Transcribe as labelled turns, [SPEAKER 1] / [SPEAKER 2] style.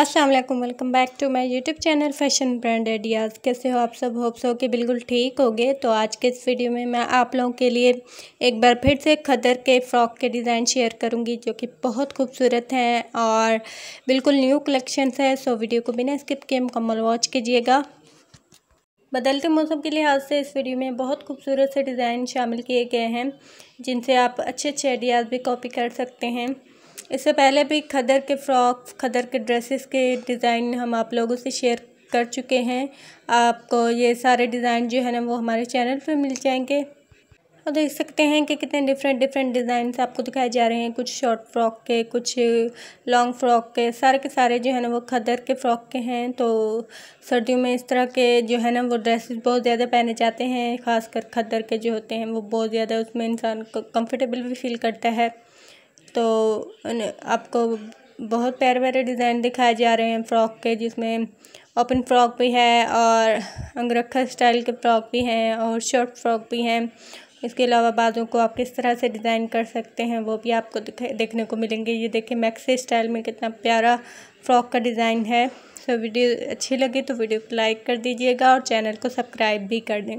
[SPEAKER 1] अस्सलाम वालेकुम welcome back to my YouTube channel fashion brand ideas कैसे हो आप सब होप्स हो कि बिल्कुल ठीक होगे तो आज के इस वीडियो में मैं आप लोगों के लिए एक बार फिर से खदर के फ़्रॉक के डिज़ाइन शेयर करूंगी जो कि बहुत खूबसूरत हैं और बिल्कुल न्यू कलेक्शंस है सो वीडियो को बिना स्किप किए मुकम्मल वॉच कीजिएगा बदलते मौसम के लिहाज से इस वीडियो में बहुत खूबसूरत से डिज़ाइन शामिल किए गए हैं जिनसे आप अच्छे अच्छे आइडियाज़ भी कॉपी कर सकते हैं इससे पहले भी खदर के फ़्रॉक खदर के ड्रेसेस के डिज़ाइन हम आप लोगों से शेयर कर चुके हैं आपको ये सारे डिज़ाइन जो है ना वो हमारे चैनल पर मिल जाएंगे और देख सकते हैं कि कितने डिफरेंट डिफरेंट डिज़ाइन आपको दिखाए जा रहे हैं कुछ शॉर्ट फ्रॉक के कुछ लॉन्ग फ्रॉक के सारे के सारे जो है ना वो खदर के फ़्रॉक के हैं तो सर्दियों में इस तरह के जो है ना वो ड्रेसेस बहुत ज़्यादा पहने जाते हैं ख़ासकर खदर के जो होते हैं वो बहुत ज़्यादा उसमें इंसान को कंफर्टेबल भी फील करता है तो आपको बहुत प्यारे प्यारे डिज़ाइन दिखाए जा रहे हैं फ़्रॉक के जिसमें ओपन फ्रॉक भी है और अंगरखा स्टाइल के फ्रॉक भी हैं और शॉर्ट फ्रॉक भी हैं इसके अलावा बाजों को आप किस तरह से डिज़ाइन कर सकते हैं वो भी आपको देखने को मिलेंगे ये देखें मैक्सी स्टाइल में कितना प्यारा फ्रॉक का डिज़ाइन है सो वीडियो अच्छी लगी तो वीडियो को लाइक कर दीजिएगा और चैनल को सब्सक्राइब भी कर दें